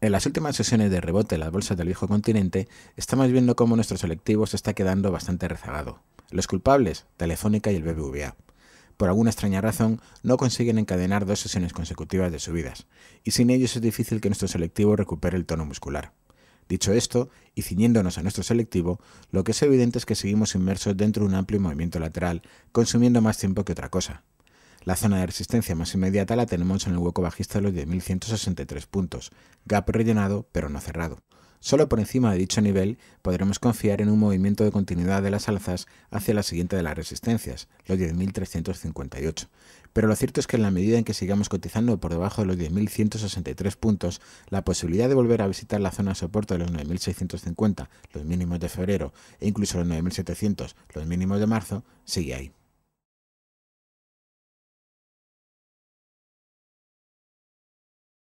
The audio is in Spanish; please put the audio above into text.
En las últimas sesiones de rebote de las bolsas del viejo continente, estamos viendo cómo nuestro selectivo se está quedando bastante rezagado. Los culpables, Telefónica y el BBVA. Por alguna extraña razón, no consiguen encadenar dos sesiones consecutivas de subidas, y sin ellos es difícil que nuestro selectivo recupere el tono muscular. Dicho esto, y ciñéndonos a nuestro selectivo, lo que es evidente es que seguimos inmersos dentro de un amplio movimiento lateral, consumiendo más tiempo que otra cosa, la zona de resistencia más inmediata la tenemos en el hueco bajista de los 10.163 puntos, gap rellenado pero no cerrado. Solo por encima de dicho nivel podremos confiar en un movimiento de continuidad de las alzas hacia la siguiente de las resistencias, los 10.358. Pero lo cierto es que en la medida en que sigamos cotizando por debajo de los 10.163 puntos, la posibilidad de volver a visitar la zona de soporte de los 9.650, los mínimos de febrero, e incluso los 9.700, los mínimos de marzo, sigue ahí.